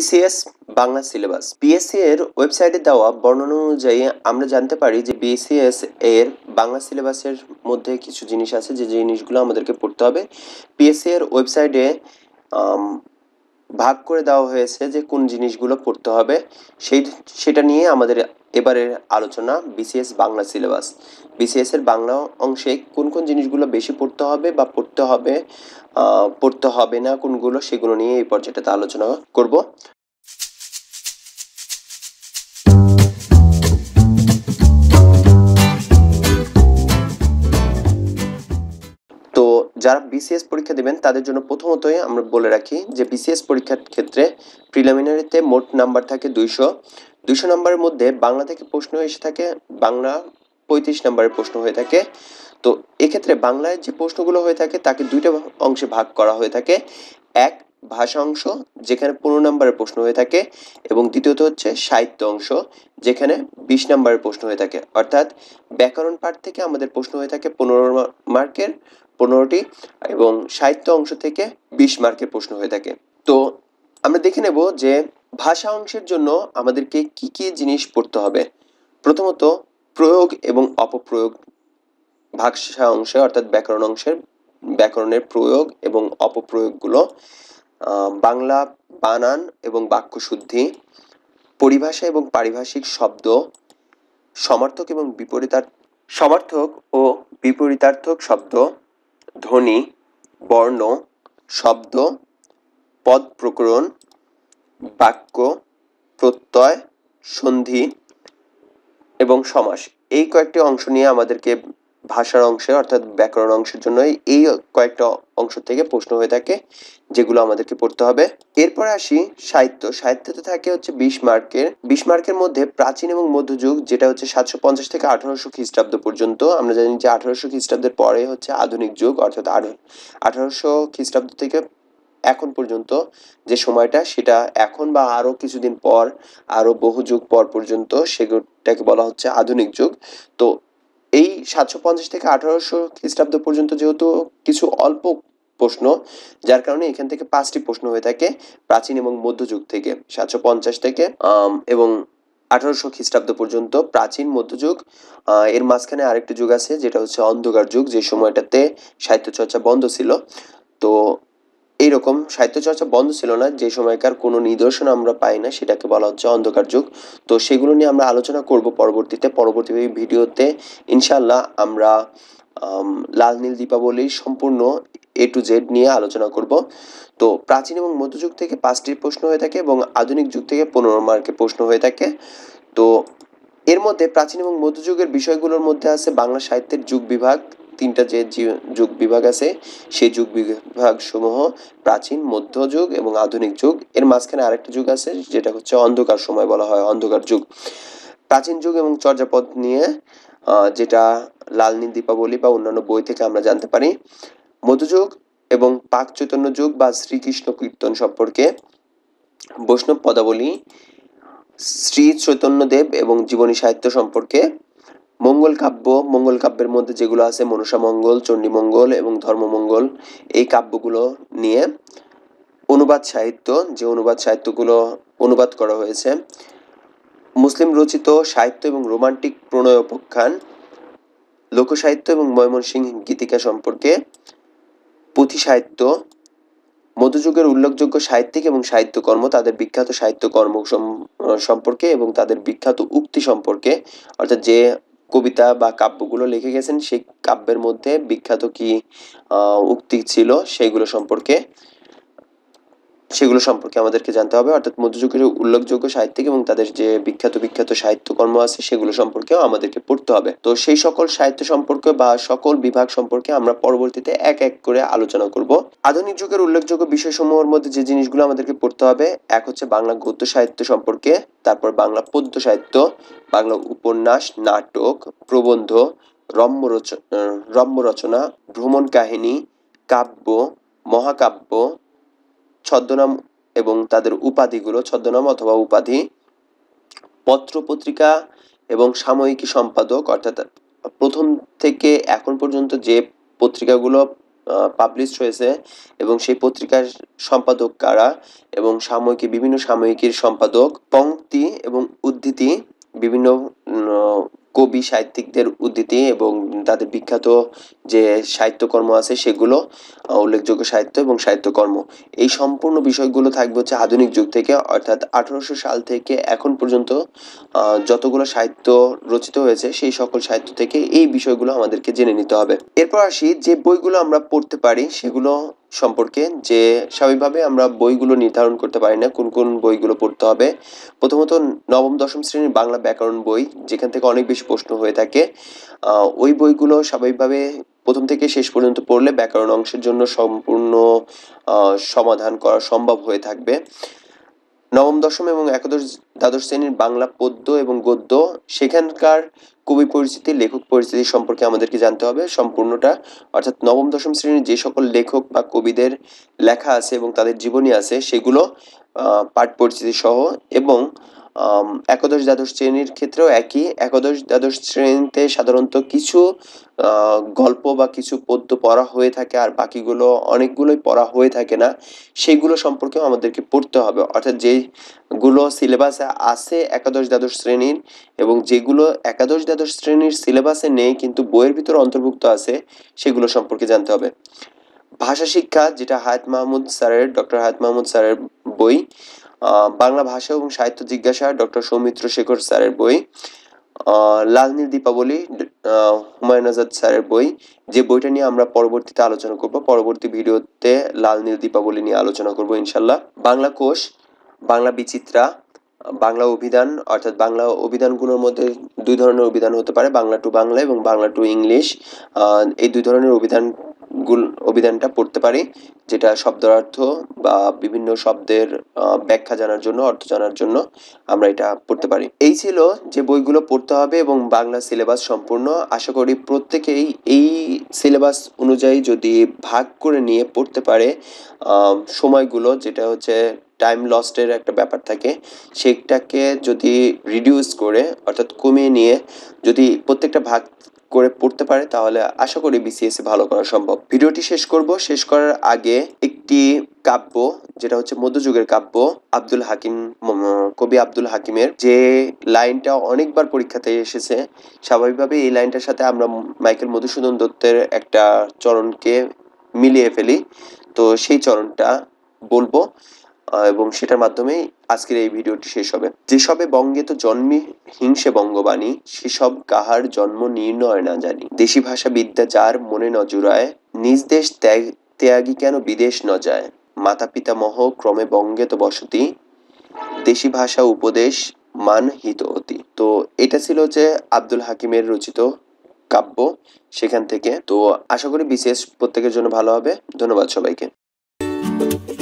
BCS Bangla syllabus BSc এর ওয়েবসাইটে দেওয়া বর্ণনা অনুযায়ী আমরা জানতে পারি যে বিএসসিএস এর বাংলা সিলেবাসের মধ্যে কিছু জিনিস আছে যে জিনিসগুলো আমাদেরকে পড়তে হবে বিএসসি এর ওয়েবসাইটে ভাগ করে দেওয়া হয়েছে যে কোন জিনিসগুলো পড়তে হবে সেই সেটা নিয়ে আমাদের এবারের আলোচনা বিসিএস বাংলা সিলেবাস বিসিএস এর বাংলা অংশে কোন কোন জিনিসগুলো বেশি পড়তে হবে বা পড়তে হবে পড়তে হবে না কোনগুলো সেগুলো নিয়ে এই পর্যায়টাতে আলোচনা করব যারা বিসিএস পরীক্ষা দেবেন তাদের জন্য প্রথমতই আমরা বলে রাখি যে বিসিএস পরীক্ষার ক্ষেত্রে প্রিলিমিনারিতে মোট নাম্বার থাকে দুইশো দুইশো নাম্বারের মধ্যে বাংলা থেকে প্রশ্ন এসে থাকে বাংলা পঁয়ত্রিশ নাম্বারের প্রশ্ন হয়ে থাকে তো এক্ষেত্রে বাংলায় যে প্রশ্নগুলো হয়ে থাকে তাকে দুইটা অংশে ভাগ করা হয়ে থাকে এক ভাষা অংশ যেখানে পনেরো নম্বরের প্রশ্ন হয়ে থাকে এবং দ্বিতীয়ত হচ্ছে সাহিত্য অংশ যেখানে বিশ নম্বরের প্রশ্ন হয়ে থাকে অর্থাৎ ব্যাকরণ পাঠ থেকে আমাদের প্রশ্ন হয়ে থাকে পনেরো মার্কের পনেরোটি এবং সাহিত্য অংশ থেকে বিশ মার্কের প্রশ্ন হয়ে থাকে তো আমরা দেখে নেব যে ভাষা অংশের জন্য আমাদেরকে কি কি জিনিস পড়তে হবে প্রথমত প্রয়োগ এবং অপপ্রয়োগ ভাষা অংশে অর্থাৎ ব্যাকরণ অংশের ব্যাকরণের প্রয়োগ এবং অপপ্রয়োগগুলো বাংলা বানান এবং বাক্যশুদ্ধি পরিভাষা এবং পারিভাষিক শব্দ সমার্থক এবং বিপরীতার সমার্থক ও বিপরীতার্থক শব্দ ধ্বনি বর্ণ শব্দ পদ প্রকরণ বাক্য প্রত্যয় সন্ধি এবং সমাস এই কয়েকটি অংশ নিয়ে আমাদেরকে ভাষার অংশে অর্থাৎ ব্যাকরণ অংশের জন্য এই কয়েকটা অংশ থেকে প্রশ্ন হয়ে থাকে যেগুলো আমাদেরকে পড়তে হবে এরপরে আসি সাহিত্য সাহিত্যতে থাকে হচ্ছে বিশ মার্কের বিশ মার্কের মধ্যে প্রাচীন এবং মধ্যযুগ যেটা হচ্ছে সাতশো পঞ্চাশ থেকে আঠারোশো খ্রিস্টাব্দ পর্যন্ত আমরা জানি যে আঠারোশো খ্রিস্টাব্দের পরে হচ্ছে আধুনিক যুগ অর্থাৎ আঠারোশো খ্রিস্টাব্দ থেকে এখন পর্যন্ত যে সময়টা সেটা এখন বা আরও কিছুদিন পর আরও বহু যুগ পর পর্যন্ত সেগুলোটাকে বলা হচ্ছে আধুনিক যুগ তো এই সাতশো পঞ্চাশ থেকে আঠারোশো খ্রিস্টাব্দ পর্যন্ত যেহেতু কিছু অল্প প্রশ্ন যার কারণে এখান থেকে পাঁচটি প্রশ্ন হয়ে থাকে প্রাচীন এবং মধ্যযুগ থেকে সাতশো পঞ্চাশ থেকে এবং আঠারোশো খ্রিস্টাব্দ পর্যন্ত প্রাচীন মধ্যযুগ এর মাঝখানে আরেকটি যুগ আছে যেটা হচ্ছে অন্ধকার যুগ যে সময়টাতে সাহিত্য চর্চা বন্ধ ছিল তো এইরকম সাহিত্যচর্চা বন্ধ ছিল না যে সময়কার কোনো নিদর্শন আমরা পাই না সেটাকে বলা হচ্ছে অন্ধকার যুগ তো সেগুলো নিয়ে আমরা আলোচনা করব পরবর্তীতে পরবর্তী ভিডিওতে ইনশাল্লাহ আমরা লাল নীল দীপাবলির সম্পূর্ণ এ টু জেড নিয়ে আলোচনা করব তো প্রাচীন এবং মধ্যযুগ থেকে পাঁচটি প্রশ্ন হয়ে থাকে এবং আধুনিক যুগ থেকে পনেরো মার্কের প্রশ্ন হয়ে থাকে তো এর মধ্যে প্রাচীন এবং মধ্যযুগের বিষয়গুলোর মধ্যে আছে বাংলা সাহিত্যের যুগ বিভাগ তিনটা যে যুগ বিভাগ আছে সেই যুগ বিভাগ সমূহ প্রাচীন মধ্যযুগ এবং আধুনিক যুগ এর মাঝখানে আরেকটা যুগ আছে যেটা হচ্ছে অন্ধকার সময় বলা হয় অন্ধকার যুগ প্রাচীন যুগ এবং চর্যাপদ নিয়ে যেটা লালনীল দীপাবলি বা অন্যান্য বই থেকে আমরা জানতে পারি মধ্যযুগ এবং পাক চৈতন্য যুগ বা শ্রীকৃষ্ণ কীর্তন সম্পর্কে বৈষ্ণব পদাবলী শ্রী চৈতন্যদেব এবং জীবনী সাহিত্য সম্পর্কে মঙ্গল কাব্য মঙ্গল কাব্যের মধ্যে যেগুলো আছে মনসা মঙ্গল চণ্ডীমঙ্গল এবং ধর্মমঙ্গল এই কাব্যগুলো নিয়ে অনুবাদ সাহিত্য যে অনুবাদ সাহিত্যগুলো অনুবাদ করা হয়েছে মুসলিম রচিত সাহিত্য এবং রোমান্টিক প্রণয় উপখ্যান লোকসাহিত্য এবং ময়মনসিংহ গীতিকা সম্পর্কে পুঁথি সাহিত্য মধ্যযুগের উল্লেখযোগ্য সাহিত্যিক এবং সাহিত্যকর্ম তাদের বিখ্যাত সাহিত্যকর্ম সম্পর্কে এবং তাদের বিখ্যাত উক্তি সম্পর্কে অর্থাৎ যে কবিতা বা কাব্যগুলো লিখে গেছেন সেই কাব্যের মধ্যে বিখ্যাত কি উক্তি ছিল সেগুলো সম্পর্কে সেগুলো সম্পর্কে আমাদেরকে জানতে হবে অর্থাৎ মধ্যযুগের উল্লেখযোগ্য সাহিত্যিক এবং তাদের যে বিখ্যাত বিখ্যাত সাহিত্যকর্ম আছে সেগুলো সম্পর্কেও আমাদেরকে পড়তে হবে তো সেই সকল সাহিত্য সম্পর্কে বা সকল বিভাগ সম্পর্কে আমরা পরবর্তীতে এক এক করে আলোচনা করব আধুনিক যুগের উল্লেখযোগ্য বিষয়সমূহের মধ্যে যে জিনিসগুলো আমাদেরকে পড়তে হবে এক হচ্ছে বাংলা গদ্য সাহিত্য সম্পর্কে তারপর বাংলা পদ্য সাহিত্য বাংলা উপন্যাস নাটক প্রবন্ধ রম্য রচনা রম্য রচনা ভ্রমণ কাহিনী কাব্য মহাকাব্য ছদ্মনাম এবং তাদের উপাধিগুলো ছদ্মনাম অথবা উপাধি পত্র পত্রিকা এবং সাময়িকী সম্পাদক অর্থাৎ প্রথম থেকে এখন পর্যন্ত যে পত্রিকাগুলো পাবলিশ হয়েছে এবং সেই পত্রিকার সম্পাদক কারা এবং সাময়িকী বিভিন্ন সাময়িকীর সম্পাদক পংক্তি এবং উদ্ধৃতি বিভিন্ন কবি সাহিত্যিকদের উদ্ধৃতি এবং তাদের বিখ্যাত যে সাহিত্যকর্ম আছে সেগুলো উল্লেখযোগ্য সাহিত্য এবং সাহিত্যকর্ম এই সম্পূর্ণ বিষয়গুলো থাকবে হচ্ছে আধুনিক যুগ থেকে অর্থাৎ আঠারোশো সাল থেকে এখন পর্যন্ত যতগুলো সাহিত্য রচিত হয়েছে সেই সকল সাহিত্য থেকে এই বিষয়গুলো আমাদেরকে জেনে নিতে হবে এরপর আসি যে বইগুলো আমরা পড়তে পারি সেগুলো সম্পর্কে যে স্বাভাবিকভাবে আমরা বইগুলো নির্ধারণ করতে পারি না কোন কোন বইগুলো পড়তে হবে প্রথমত নবম দশম শ্রেণীর বাংলা ব্যাকরণ বই যেখান থেকে অনেক বেশি প্রশ্ন হয়ে থাকে ওই বইগুলো স্বাভাবিকভাবে প্রথম থেকে শেষ পর্যন্ত পড়লে ব্যাকরণ অংশের জন্য সম্পূর্ণ সমাধান করা সম্ভব হয়ে থাকবে নবম দশম এবং একাদশ দ্বাদশ শ্রেণীর বাংলা পদ্য এবং গদ্য সেখানকার কবি পরিস্থিতি লেখক পরিস্থিতি সম্পর্কে আমাদেরকে জানতে হবে সম্পূর্ণটা অর্থাৎ নবম দশম শ্রেণীর যে সকল লেখক বা কবিদের লেখা আছে এবং তাদের জীবনী আছে সেগুলো পাঠ পরিস্থিতি সহ এবং একাদশ দ্বাদশ শ্রেণীর ক্ষেত্রেও একই একাদশ দ্বাদশ শ্রেণীতে সাধারণত কিছু গল্প বা কিছু পদ্য পড়া হয়ে থাকে আর বাকিগুলো অনেকগুলোই পড়া হয়ে থাকে না সেগুলো সম্পর্কেও আমাদেরকে পড়তে হবে অর্থাৎ যেগুলো সিলেবাসে আছে একাদশ দ্বাদশ শ্রেণীর এবং যেগুলো একাদশ দ্বাদশ শ্রেণীর সিলেবাসে নেই কিন্তু বইয়ের ভিতরে অন্তর্ভুক্ত আছে সেগুলো সম্পর্কে জানতে হবে ভাষা শিক্ষা যেটা হায়াত মাহমুদ স্যারের ডক্টর হায়াত মাহমুদ স্যারের বই বাংলা ভাষা এবং সাহিত্য জিজ্ঞাসা ডক্টর সৌমিত্র শেখর স্যারের বই লালনীল দীপাবলি হুমায়ুন আজাদ স্যারের বই যে বইটা নিয়ে আমরা পরবর্তীতে আলোচনা করব পরবর্তী ভিডিওতে লালনীল দীপাবলি নিয়ে আলোচনা করব ইনশাল্লাহ বাংলা কোষ বাংলা বিচিত্রা বাংলা অভিধান অর্থাৎ বাংলা অভিধানগুলোর মধ্যে দুই ধরনের অভিধান হতে পারে বাংলা টু বাংলা এবং বাংলা টু ইংলিশ এই দুই ধরনের অভিধান গুল অভিধানটা পড়তে পারি যেটা শব্দার্থ বা বিভিন্ন শব্দের ব্যাখ্যা জানার জন্য অর্থ জানার জন্য আমরা এটা পড়তে পারি এই ছিল যে বইগুলো পড়তে হবে এবং বাংলা সিলেবাস সম্পূর্ণ আশা করি প্রত্যেকেই এই সিলেবাস অনুযায়ী যদি ভাগ করে নিয়ে পড়তে পারে সময়গুলো যেটা হচ্ছে টাইম লস্টের একটা ব্যাপার থাকে সেটাকে যদি রিডিউস করে অর্থাৎ কমিয়ে নিয়ে যদি প্রত্যেকটা ভাগ করে পড়তে পারে তাহলে আশা করি বিসিএস ভালো করা সম্ভব ভিডিওটি শেষ করব শেষ করার আগে একটি কাব্য যেটা হচ্ছে মধ্যযুগের কাব্য আব্দুল হাকিম কবি আব্দুল হাকিমের যে লাইনটা অনেকবার পরীক্ষাতে এসেছে স্বাভাবিকভাবে এই লাইনটার সাথে আমরা মাইকেল মধুসূদন দত্তের একটা চরণকে মিলিয়ে ফেলি তো সেই চরণটা বলবো এবং সেটার মাধ্যমেই আজকের এই ভিডিওটি শেষ হবে যেসবে বঙ্গে তো জন্মে হিংসে বঙ্গবাণী সেসব কাহার জন্ম নির্ণয় না জানি দেশি ভাষা বিদ্যা যার মনে নজুরায় নিজ দেশ ত্যাগ ত্যাগী কেন বিদেশ ন যায় মাতা পিতামহ ক্রমে বঙ্গে তো বসতি দেশি ভাষা উপদেশ মান হিত অতি তো এটা ছিল যে আব্দুল হাকিমের রচিত কাব্য সেখান থেকে তো আশা করি বিশেষ প্রত্যেকের জন্য ভালো হবে ধন্যবাদ সবাইকে